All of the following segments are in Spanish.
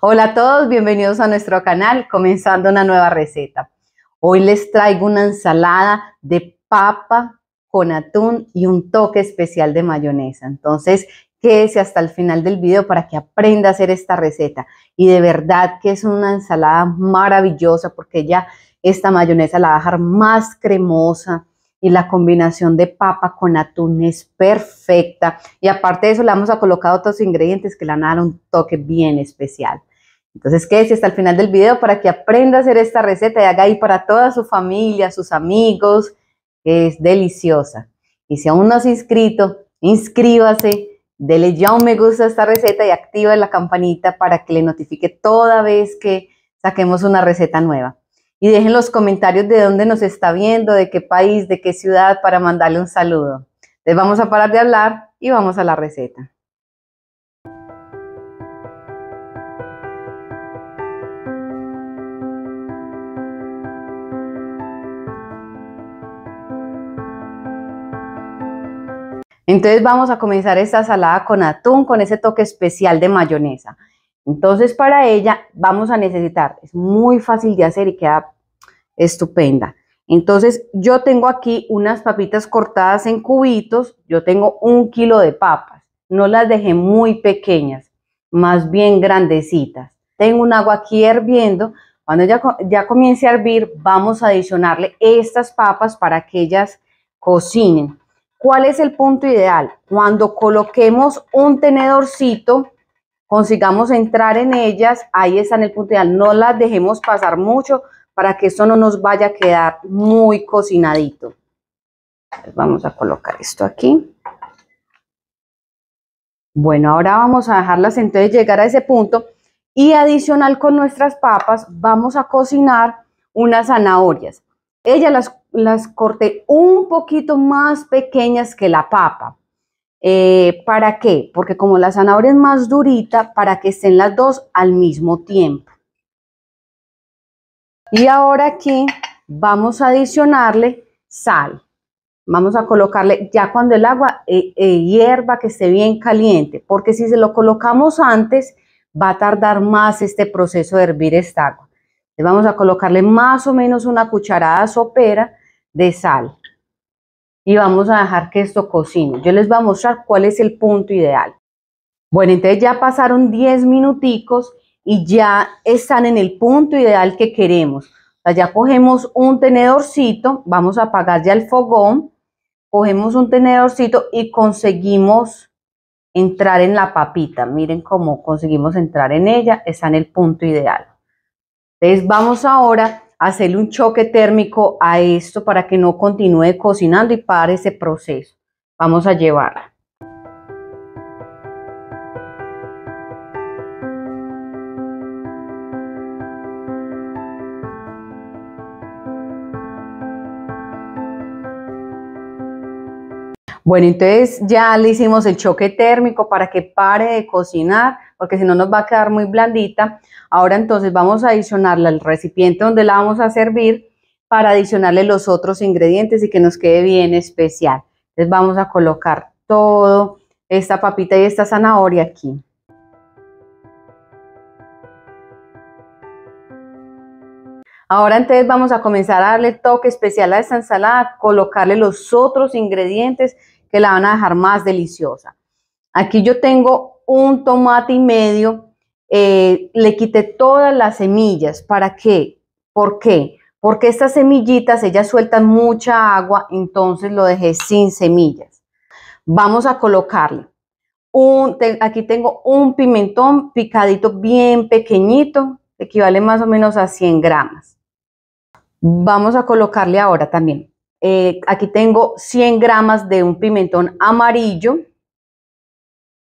Hola a todos, bienvenidos a nuestro canal, comenzando una nueva receta. Hoy les traigo una ensalada de papa con atún y un toque especial de mayonesa. Entonces, quédese hasta el final del video para que aprenda a hacer esta receta. Y de verdad que es una ensalada maravillosa porque ya esta mayonesa la va a dejar más cremosa, y la combinación de papa con atún es perfecta. Y aparte de eso, le vamos a colocar otros ingredientes que le van a un toque bien especial. Entonces quédese hasta el final del video para que aprenda a hacer esta receta y haga ahí para toda su familia, sus amigos. Es deliciosa. Y si aún no has inscrito, inscríbase, dele ya un me gusta a esta receta y activa la campanita para que le notifique toda vez que saquemos una receta nueva y dejen los comentarios de dónde nos está viendo, de qué país, de qué ciudad, para mandarle un saludo. Les vamos a parar de hablar y vamos a la receta. Entonces vamos a comenzar esta salada con atún, con ese toque especial de mayonesa. Entonces para ella vamos a necesitar, es muy fácil de hacer y queda estupenda. Entonces yo tengo aquí unas papitas cortadas en cubitos, yo tengo un kilo de papas, no las dejé muy pequeñas, más bien grandecitas. Tengo un agua aquí hirviendo, cuando ya, ya comience a hervir vamos a adicionarle estas papas para que ellas cocinen. ¿Cuál es el punto ideal? Cuando coloquemos un tenedorcito, consigamos entrar en ellas, ahí está en el punto ideal. No las dejemos pasar mucho para que esto no nos vaya a quedar muy cocinadito. Vamos a colocar esto aquí. Bueno, ahora vamos a dejarlas entonces llegar a ese punto y adicional con nuestras papas vamos a cocinar unas zanahorias. Ella las, las corté un poquito más pequeñas que la papa. Eh, ¿Para qué? Porque como la zanahoria es más durita, para que estén las dos al mismo tiempo. Y ahora aquí vamos a adicionarle sal. Vamos a colocarle ya cuando el agua eh, eh hierva, que esté bien caliente, porque si se lo colocamos antes, va a tardar más este proceso de hervir esta agua. vamos a colocarle más o menos una cucharada sopera de sal y vamos a dejar que esto cocine. Yo les voy a mostrar cuál es el punto ideal. Bueno, entonces ya pasaron 10 minuticos y ya están en el punto ideal que queremos. ya cogemos un tenedorcito, vamos a apagar ya el fogón, cogemos un tenedorcito y conseguimos entrar en la papita. Miren cómo conseguimos entrar en ella, está en el punto ideal. Entonces vamos ahora hacerle un choque térmico a esto para que no continúe cocinando y pare ese proceso. Vamos a llevarla. Bueno, entonces ya le hicimos el choque térmico para que pare de cocinar porque si no nos va a quedar muy blandita. Ahora entonces vamos a adicionarla al recipiente donde la vamos a servir para adicionarle los otros ingredientes y que nos quede bien especial. Entonces vamos a colocar todo, esta papita y esta zanahoria aquí. Ahora entonces vamos a comenzar a darle toque especial a esta ensalada, colocarle los otros ingredientes que la van a dejar más deliciosa. Aquí yo tengo un tomate y medio, eh, le quité todas las semillas. ¿Para qué? ¿Por qué? Porque estas semillitas, ellas sueltan mucha agua, entonces lo dejé sin semillas. Vamos a colocarle. Un, aquí tengo un pimentón picadito bien pequeñito, equivale más o menos a 100 gramos. Vamos a colocarle ahora también. Eh, aquí tengo 100 gramos de un pimentón amarillo,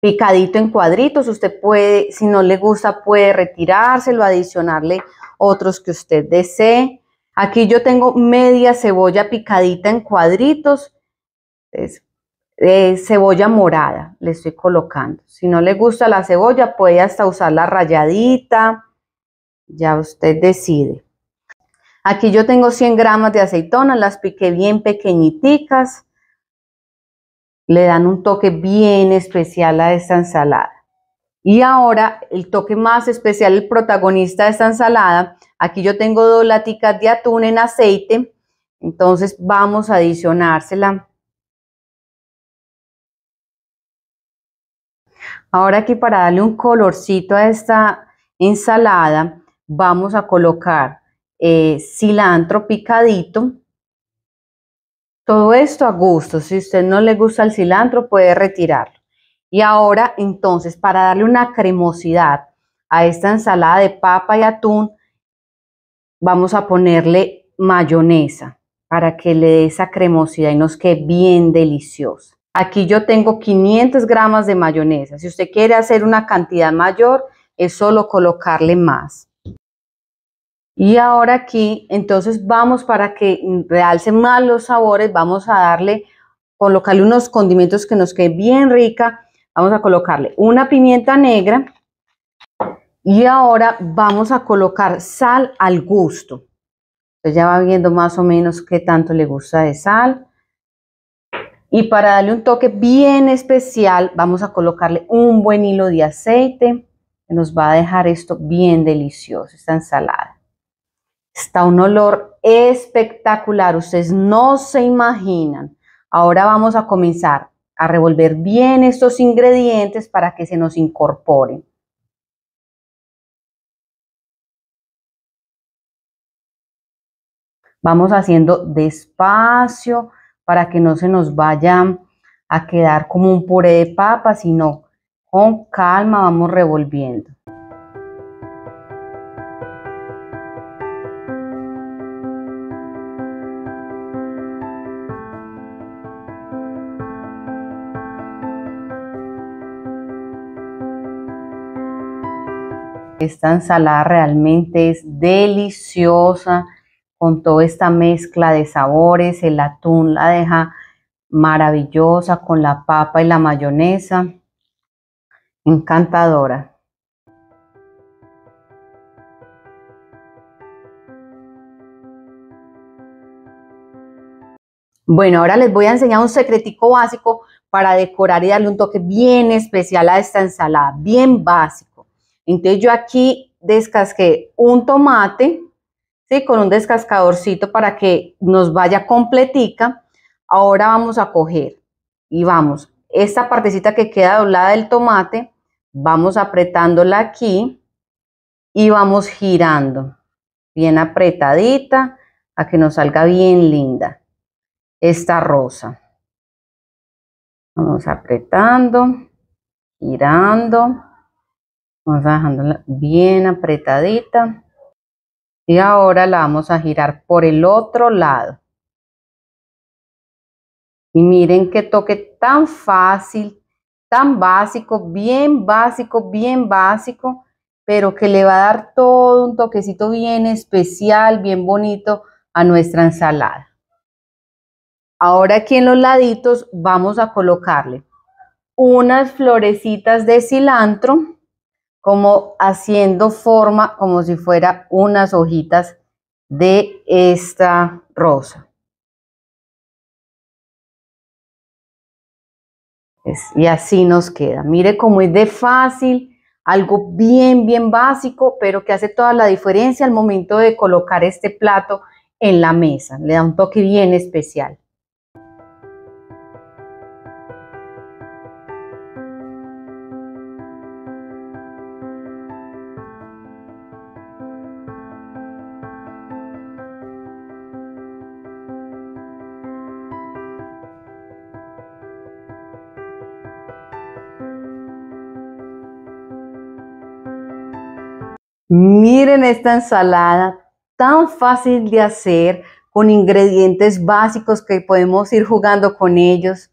picadito en cuadritos. Usted puede, si no le gusta, puede retirárselo, adicionarle otros que usted desee. Aquí yo tengo media cebolla picadita en cuadritos, es, cebolla morada le estoy colocando. Si no le gusta la cebolla, puede hasta usarla rayadita, ya usted decide. Aquí yo tengo 100 gramos de aceitona, las piqué bien pequeñiticas le dan un toque bien especial a esta ensalada. Y ahora el toque más especial, el protagonista de esta ensalada, aquí yo tengo dos laticas de atún en aceite, entonces vamos a adicionársela. Ahora aquí para darle un colorcito a esta ensalada, vamos a colocar eh, cilantro picadito, todo esto a gusto. Si usted no le gusta el cilantro, puede retirarlo. Y ahora, entonces, para darle una cremosidad a esta ensalada de papa y atún, vamos a ponerle mayonesa para que le dé esa cremosidad y nos quede bien deliciosa. Aquí yo tengo 500 gramos de mayonesa. Si usted quiere hacer una cantidad mayor, es solo colocarle más. Y ahora aquí, entonces vamos para que realcen más los sabores, vamos a darle, colocarle unos condimentos que nos queden bien rica. Vamos a colocarle una pimienta negra y ahora vamos a colocar sal al gusto. Entonces ya va viendo más o menos qué tanto le gusta de sal. Y para darle un toque bien especial, vamos a colocarle un buen hilo de aceite que nos va a dejar esto bien delicioso, esta ensalada. Está un olor espectacular, ustedes no se imaginan. Ahora vamos a comenzar a revolver bien estos ingredientes para que se nos incorporen. Vamos haciendo despacio para que no se nos vaya a quedar como un puré de papa, sino con calma vamos revolviendo. Esta ensalada realmente es deliciosa con toda esta mezcla de sabores. El atún la deja maravillosa con la papa y la mayonesa. Encantadora. Bueno, ahora les voy a enseñar un secretico básico para decorar y darle un toque bien especial a esta ensalada, bien básico. Entonces yo aquí descasqué un tomate, ¿sí? Con un descascadorcito para que nos vaya completica. Ahora vamos a coger y vamos, esta partecita que queda doblada del tomate, vamos apretándola aquí y vamos girando, bien apretadita, a que nos salga bien linda esta rosa. Vamos apretando, girando. Vamos dejándola bien apretadita. Y ahora la vamos a girar por el otro lado. Y miren qué toque tan fácil, tan básico, bien básico, bien básico, pero que le va a dar todo un toquecito bien especial, bien bonito a nuestra ensalada. Ahora aquí en los laditos vamos a colocarle unas florecitas de cilantro como haciendo forma como si fuera unas hojitas de esta rosa. Y así nos queda. Mire cómo es de fácil, algo bien, bien básico, pero que hace toda la diferencia al momento de colocar este plato en la mesa. Le da un toque bien especial. Miren esta ensalada tan fácil de hacer con ingredientes básicos que podemos ir jugando con ellos.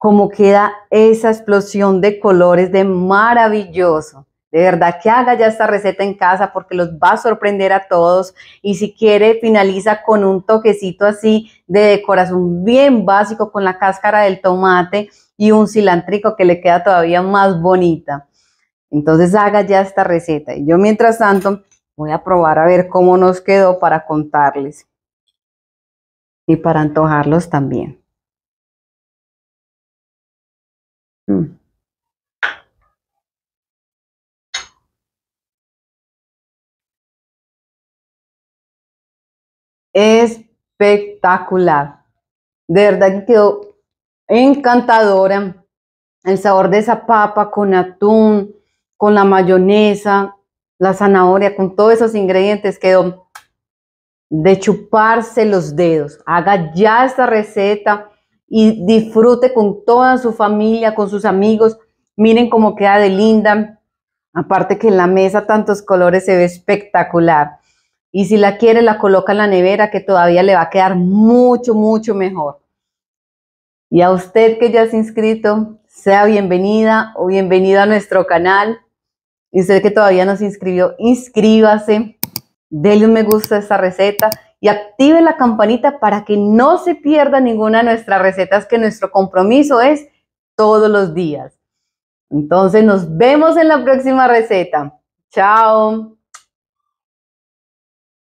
como queda esa explosión de colores de maravilloso. De verdad que haga ya esta receta en casa porque los va a sorprender a todos. Y si quiere, finaliza con un toquecito así de decoración bien básico con la cáscara del tomate y un cilantrico que le queda todavía más bonita. Entonces haga ya esta receta. Y yo mientras tanto voy a probar a ver cómo nos quedó para contarles y para antojarlos también. Mm. espectacular. De verdad que quedó encantadora. El sabor de esa papa con atún, con la mayonesa, la zanahoria, con todos esos ingredientes quedó de chuparse los dedos. Haga ya esta receta y disfrute con toda su familia, con sus amigos. Miren cómo queda de linda. Aparte que en la mesa tantos colores se ve espectacular. Y si la quiere, la coloca en la nevera que todavía le va a quedar mucho, mucho mejor. Y a usted que ya se inscrito, sea bienvenida o bienvenido a nuestro canal. Y usted que todavía no se inscribió, inscríbase, déle un me gusta a esta receta y active la campanita para que no se pierda ninguna de nuestras recetas, que nuestro compromiso es todos los días. Entonces nos vemos en la próxima receta. Chao.